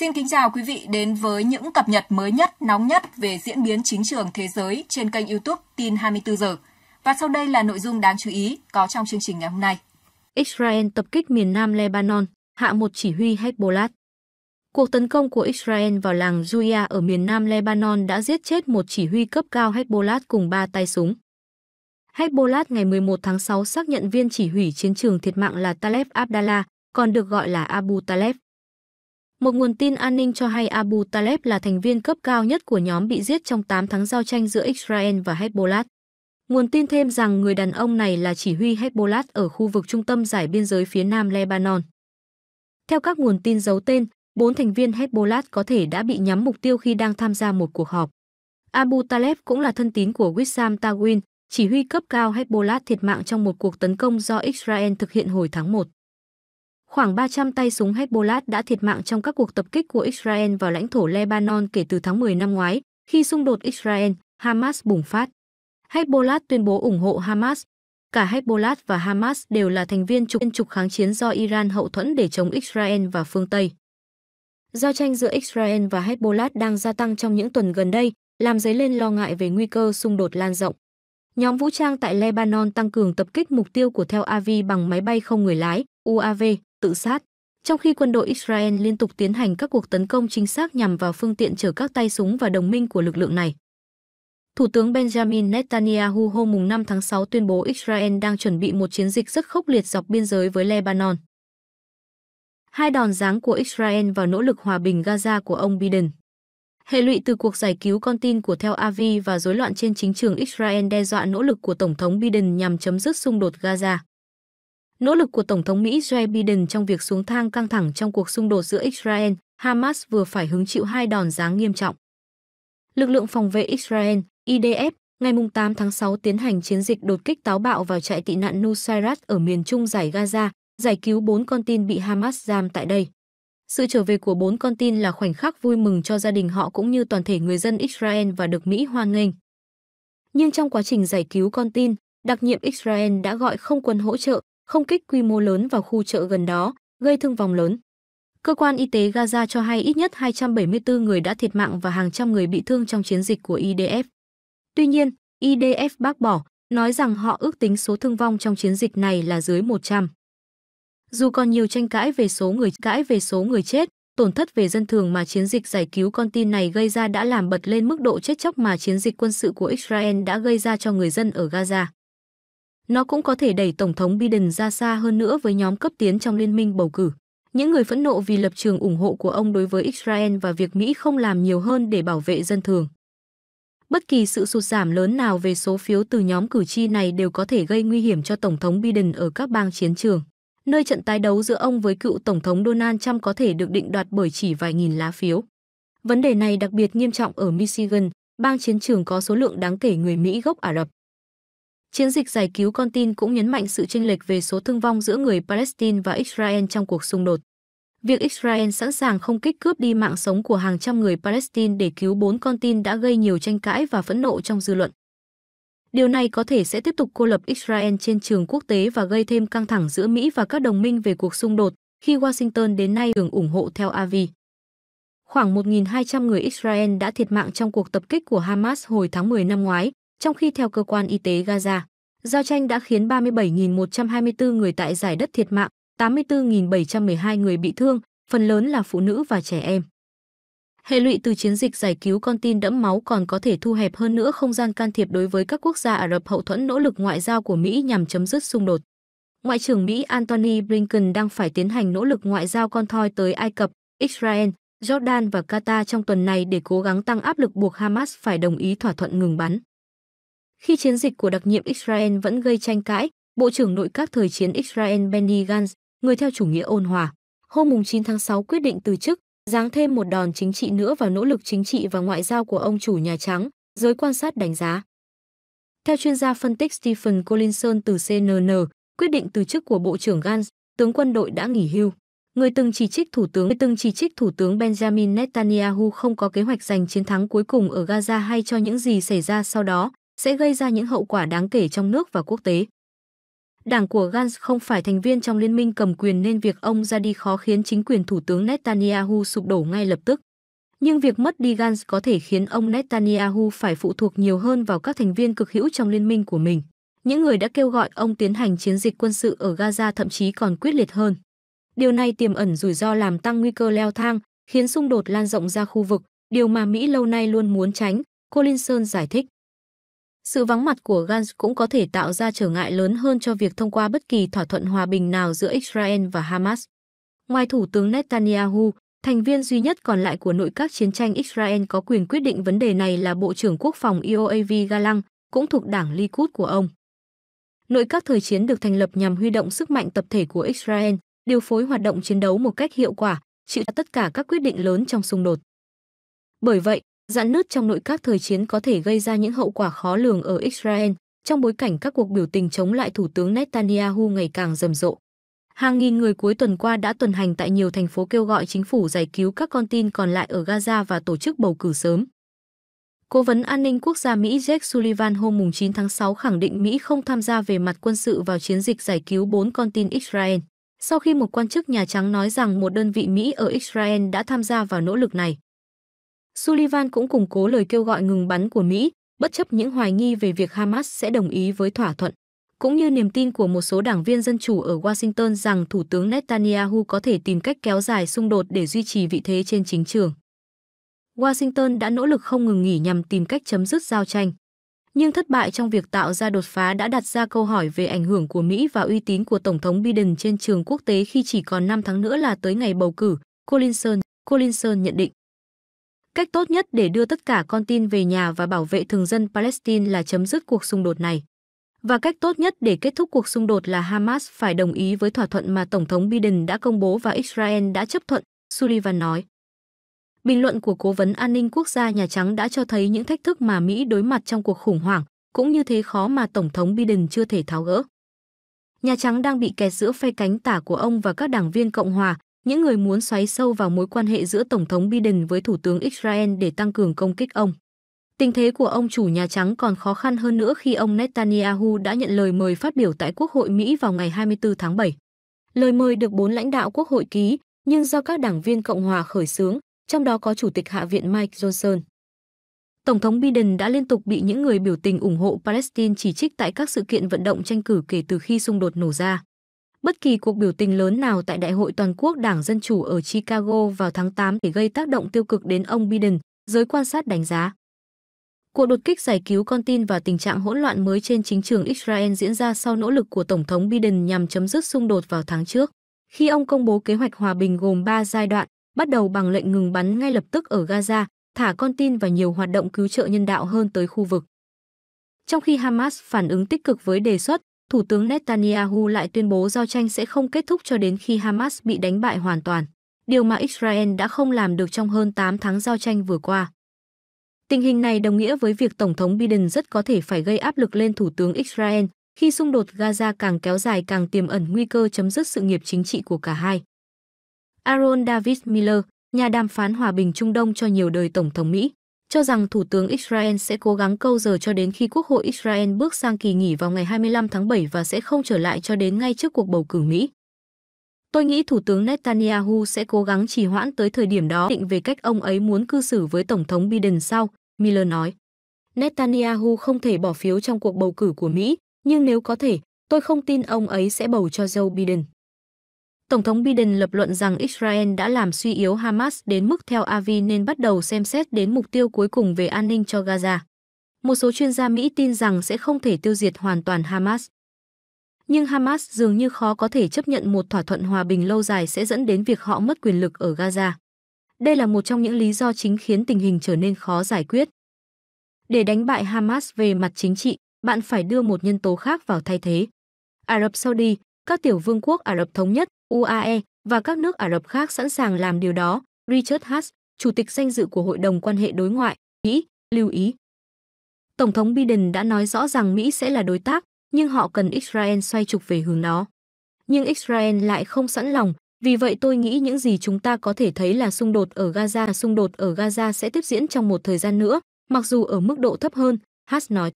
Xin kính chào quý vị đến với những cập nhật mới nhất, nóng nhất về diễn biến chính trường thế giới trên kênh YouTube Tin 24 giờ. Và sau đây là nội dung đáng chú ý có trong chương trình ngày hôm nay. Israel tập kích miền Nam Lebanon, hạ một chỉ huy Hezbollah. Cuộc tấn công của Israel vào làng Juya ở miền Nam Lebanon đã giết chết một chỉ huy cấp cao Hezbollah cùng ba tay súng. Hezbollah ngày 11 tháng 6 xác nhận viên chỉ huy chiến trường thiệt mạng là Taleb Abdallah, còn được gọi là Abu Taleb. Một nguồn tin an ninh cho hay Abu Taleb là thành viên cấp cao nhất của nhóm bị giết trong 8 tháng giao tranh giữa Israel và Hezbollah. Nguồn tin thêm rằng người đàn ông này là chỉ huy Hezbollah ở khu vực trung tâm giải biên giới phía nam Lebanon. Theo các nguồn tin giấu tên, bốn thành viên Hezbollah có thể đã bị nhắm mục tiêu khi đang tham gia một cuộc họp. Abu Taleb cũng là thân tín của Wissam Tawin, chỉ huy cấp cao Hezbollah thiệt mạng trong một cuộc tấn công do Israel thực hiện hồi tháng 1. Khoảng 300 tay súng Hezbollah đã thiệt mạng trong các cuộc tập kích của Israel vào lãnh thổ Lebanon kể từ tháng 10 năm ngoái, khi xung đột Israel, Hamas bùng phát. Hezbollah tuyên bố ủng hộ Hamas. Cả Hezbollah và Hamas đều là thành viên trục, trục kháng chiến do Iran hậu thuẫn để chống Israel và phương Tây. Giao tranh giữa Israel và Hezbollah đang gia tăng trong những tuần gần đây, làm dấy lên lo ngại về nguy cơ xung đột lan rộng. Nhóm vũ trang tại Lebanon tăng cường tập kích mục tiêu của Tel Aviv bằng máy bay không người lái, UAV tự sát. Trong khi quân đội Israel liên tục tiến hành các cuộc tấn công chính xác nhằm vào phương tiện chở các tay súng và đồng minh của lực lượng này. Thủ tướng Benjamin Netanyahu hôm 5 tháng 6 tuyên bố Israel đang chuẩn bị một chiến dịch rất khốc liệt dọc biên giới với Lebanon. Hai đòn giáng của Israel vào nỗ lực hòa bình Gaza của ông Biden. Hệ lụy từ cuộc giải cứu con tin của Tel Aviv và rối loạn trên chính trường Israel đe dọa nỗ lực của Tổng thống Biden nhằm chấm dứt xung đột Gaza. Nỗ lực của Tổng thống Mỹ Joe Biden trong việc xuống thang căng thẳng trong cuộc xung đột giữa Israel, Hamas vừa phải hứng chịu hai đòn giáng nghiêm trọng. Lực lượng phòng vệ Israel, IDF, ngày 8 tháng 6 tiến hành chiến dịch đột kích táo bạo vào trại tị nạn Nusairat ở miền trung giải Gaza, giải cứu bốn con tin bị Hamas giam tại đây. Sự trở về của bốn con tin là khoảnh khắc vui mừng cho gia đình họ cũng như toàn thể người dân Israel và được Mỹ hoan nghênh. Nhưng trong quá trình giải cứu con tin, đặc nhiệm Israel đã gọi không quân hỗ trợ không kích quy mô lớn vào khu chợ gần đó, gây thương vong lớn. Cơ quan y tế Gaza cho hay ít nhất 274 người đã thiệt mạng và hàng trăm người bị thương trong chiến dịch của IDF. Tuy nhiên, IDF bác bỏ, nói rằng họ ước tính số thương vong trong chiến dịch này là dưới 100. Dù còn nhiều tranh cãi về số người cãi về số người chết, tổn thất về dân thường mà chiến dịch giải cứu con tin này gây ra đã làm bật lên mức độ chết chóc mà chiến dịch quân sự của Israel đã gây ra cho người dân ở Gaza. Nó cũng có thể đẩy Tổng thống Biden ra xa hơn nữa với nhóm cấp tiến trong liên minh bầu cử. Những người phẫn nộ vì lập trường ủng hộ của ông đối với Israel và việc Mỹ không làm nhiều hơn để bảo vệ dân thường. Bất kỳ sự sụt giảm lớn nào về số phiếu từ nhóm cử tri này đều có thể gây nguy hiểm cho Tổng thống Biden ở các bang chiến trường, nơi trận tái đấu giữa ông với cựu Tổng thống Donald Trump có thể được định đoạt bởi chỉ vài nghìn lá phiếu. Vấn đề này đặc biệt nghiêm trọng ở Michigan, bang chiến trường có số lượng đáng kể người Mỹ gốc Ả Rập. Chiến dịch giải cứu con tin cũng nhấn mạnh sự chênh lệch về số thương vong giữa người Palestine và Israel trong cuộc xung đột. Việc Israel sẵn sàng không kích cướp đi mạng sống của hàng trăm người Palestine để cứu bốn con tin đã gây nhiều tranh cãi và phẫn nộ trong dư luận. Điều này có thể sẽ tiếp tục cô lập Israel trên trường quốc tế và gây thêm căng thẳng giữa Mỹ và các đồng minh về cuộc xung đột khi Washington đến nay thường ủng hộ theo Avi, Khoảng 1.200 người Israel đã thiệt mạng trong cuộc tập kích của Hamas hồi tháng 10 năm ngoái, trong khi theo cơ quan y tế Gaza, giao tranh đã khiến 37.124 người tại giải đất thiệt mạng, 84.712 người bị thương, phần lớn là phụ nữ và trẻ em. Hệ lụy từ chiến dịch giải cứu con tin đẫm máu còn có thể thu hẹp hơn nữa không gian can thiệp đối với các quốc gia Ả Rập hậu thuẫn nỗ lực ngoại giao của Mỹ nhằm chấm dứt xung đột. Ngoại trưởng Mỹ Antony Blinken đang phải tiến hành nỗ lực ngoại giao con thoi tới Ai Cập, Israel, Jordan và Qatar trong tuần này để cố gắng tăng áp lực buộc Hamas phải đồng ý thỏa thuận ngừng bắn. Khi chiến dịch của đặc nhiệm Israel vẫn gây tranh cãi, Bộ trưởng Nội các thời chiến Israel Benny Gantz, người theo chủ nghĩa ôn hòa, hôm 9 tháng 6 quyết định từ chức, giáng thêm một đòn chính trị nữa vào nỗ lực chính trị và ngoại giao của ông chủ Nhà Trắng, giới quan sát đánh giá. Theo chuyên gia phân tích Stephen Collinson từ CNN, quyết định từ chức của Bộ trưởng Gantz, tướng quân đội đã nghỉ hưu. Người từng chỉ trích thủ tướng người từng chỉ trích thủ tướng Benjamin Netanyahu không có kế hoạch giành chiến thắng cuối cùng ở Gaza hay cho những gì xảy ra sau đó, sẽ gây ra những hậu quả đáng kể trong nước và quốc tế. Đảng của Gantz không phải thành viên trong liên minh cầm quyền nên việc ông ra đi khó khiến chính quyền Thủ tướng Netanyahu sụp đổ ngay lập tức. Nhưng việc mất đi Gantz có thể khiến ông Netanyahu phải phụ thuộc nhiều hơn vào các thành viên cực hữu trong liên minh của mình. Những người đã kêu gọi ông tiến hành chiến dịch quân sự ở Gaza thậm chí còn quyết liệt hơn. Điều này tiềm ẩn rủi ro làm tăng nguy cơ leo thang, khiến xung đột lan rộng ra khu vực, điều mà Mỹ lâu nay luôn muốn tránh, Collinson giải thích. Sự vắng mặt của Gantz cũng có thể tạo ra trở ngại lớn hơn cho việc thông qua bất kỳ thỏa thuận hòa bình nào giữa Israel và Hamas. Ngoài Thủ tướng Netanyahu, thành viên duy nhất còn lại của nội các chiến tranh Israel có quyền quyết định vấn đề này là Bộ trưởng Quốc phòng Yoav e Galang, cũng thuộc đảng Likud của ông. Nội các thời chiến được thành lập nhằm huy động sức mạnh tập thể của Israel, điều phối hoạt động chiến đấu một cách hiệu quả, chịu tất cả các quyết định lớn trong xung đột. Bởi vậy, Dạn nứt trong nội các thời chiến có thể gây ra những hậu quả khó lường ở Israel trong bối cảnh các cuộc biểu tình chống lại Thủ tướng Netanyahu ngày càng rầm rộ. Hàng nghìn người cuối tuần qua đã tuần hành tại nhiều thành phố kêu gọi chính phủ giải cứu các con tin còn lại ở Gaza và tổ chức bầu cử sớm. Cố vấn an ninh quốc gia Mỹ Jake Sullivan hôm 9 tháng 6 khẳng định Mỹ không tham gia về mặt quân sự vào chiến dịch giải cứu 4 con tin Israel, sau khi một quan chức Nhà Trắng nói rằng một đơn vị Mỹ ở Israel đã tham gia vào nỗ lực này. Sullivan cũng củng cố lời kêu gọi ngừng bắn của Mỹ, bất chấp những hoài nghi về việc Hamas sẽ đồng ý với thỏa thuận, cũng như niềm tin của một số đảng viên dân chủ ở Washington rằng Thủ tướng Netanyahu có thể tìm cách kéo dài xung đột để duy trì vị thế trên chính trường. Washington đã nỗ lực không ngừng nghỉ nhằm tìm cách chấm dứt giao tranh. Nhưng thất bại trong việc tạo ra đột phá đã đặt ra câu hỏi về ảnh hưởng của Mỹ và uy tín của Tổng thống Biden trên trường quốc tế khi chỉ còn 5 tháng nữa là tới ngày bầu cử, Collinson, Collinson nhận định. Cách tốt nhất để đưa tất cả con tin về nhà và bảo vệ thường dân Palestine là chấm dứt cuộc xung đột này. Và cách tốt nhất để kết thúc cuộc xung đột là Hamas phải đồng ý với thỏa thuận mà Tổng thống Biden đã công bố và Israel đã chấp thuận, Sullivan nói. Bình luận của Cố vấn An ninh Quốc gia Nhà Trắng đã cho thấy những thách thức mà Mỹ đối mặt trong cuộc khủng hoảng, cũng như thế khó mà Tổng thống Biden chưa thể tháo gỡ. Nhà Trắng đang bị kẹt giữa phe cánh tả của ông và các đảng viên Cộng hòa, những người muốn xoáy sâu vào mối quan hệ giữa Tổng thống Biden với Thủ tướng Israel để tăng cường công kích ông. Tình thế của ông chủ Nhà Trắng còn khó khăn hơn nữa khi ông Netanyahu đã nhận lời mời phát biểu tại Quốc hội Mỹ vào ngày 24 tháng 7. Lời mời được bốn lãnh đạo Quốc hội ký, nhưng do các đảng viên Cộng hòa khởi xướng, trong đó có Chủ tịch Hạ viện Mike Johnson. Tổng thống Biden đã liên tục bị những người biểu tình ủng hộ Palestine chỉ trích tại các sự kiện vận động tranh cử kể từ khi xung đột nổ ra bất kỳ cuộc biểu tình lớn nào tại Đại hội Toàn quốc Đảng Dân Chủ ở Chicago vào tháng 8 để gây tác động tiêu cực đến ông Biden, giới quan sát đánh giá. Cuộc đột kích giải cứu con tin và tình trạng hỗn loạn mới trên chính trường Israel diễn ra sau nỗ lực của Tổng thống Biden nhằm chấm dứt xung đột vào tháng trước, khi ông công bố kế hoạch hòa bình gồm 3 giai đoạn, bắt đầu bằng lệnh ngừng bắn ngay lập tức ở Gaza, thả con tin và nhiều hoạt động cứu trợ nhân đạo hơn tới khu vực. Trong khi Hamas phản ứng tích cực với đề xuất, Thủ tướng Netanyahu lại tuyên bố giao tranh sẽ không kết thúc cho đến khi Hamas bị đánh bại hoàn toàn, điều mà Israel đã không làm được trong hơn 8 tháng giao tranh vừa qua. Tình hình này đồng nghĩa với việc Tổng thống Biden rất có thể phải gây áp lực lên Thủ tướng Israel khi xung đột Gaza càng kéo dài càng tiềm ẩn nguy cơ chấm dứt sự nghiệp chính trị của cả hai. Aaron David Miller, nhà đàm phán hòa bình Trung Đông cho nhiều đời Tổng thống Mỹ, cho rằng Thủ tướng Israel sẽ cố gắng câu giờ cho đến khi Quốc hội Israel bước sang kỳ nghỉ vào ngày 25 tháng 7 và sẽ không trở lại cho đến ngay trước cuộc bầu cử Mỹ. Tôi nghĩ Thủ tướng Netanyahu sẽ cố gắng trì hoãn tới thời điểm đó định về cách ông ấy muốn cư xử với Tổng thống Biden sau, Miller nói. Netanyahu không thể bỏ phiếu trong cuộc bầu cử của Mỹ, nhưng nếu có thể, tôi không tin ông ấy sẽ bầu cho Joe Biden. Tổng thống Biden lập luận rằng Israel đã làm suy yếu Hamas đến mức theo Avi nên bắt đầu xem xét đến mục tiêu cuối cùng về an ninh cho Gaza. Một số chuyên gia Mỹ tin rằng sẽ không thể tiêu diệt hoàn toàn Hamas. Nhưng Hamas dường như khó có thể chấp nhận một thỏa thuận hòa bình lâu dài sẽ dẫn đến việc họ mất quyền lực ở Gaza. Đây là một trong những lý do chính khiến tình hình trở nên khó giải quyết. Để đánh bại Hamas về mặt chính trị, bạn phải đưa một nhân tố khác vào thay thế. Ả Rập Saudi, các tiểu vương quốc Ả Rập Thống Nhất, UAE và các nước Ả Rập khác sẵn sàng làm điều đó, Richard Hatch, chủ tịch danh dự của Hội đồng quan hệ đối ngoại, Mỹ, lưu ý. Tổng thống Biden đã nói rõ rằng Mỹ sẽ là đối tác, nhưng họ cần Israel xoay trục về hướng đó. Nhưng Israel lại không sẵn lòng, vì vậy tôi nghĩ những gì chúng ta có thể thấy là xung đột ở Gaza, xung đột ở Gaza sẽ tiếp diễn trong một thời gian nữa, mặc dù ở mức độ thấp hơn, Hatch nói.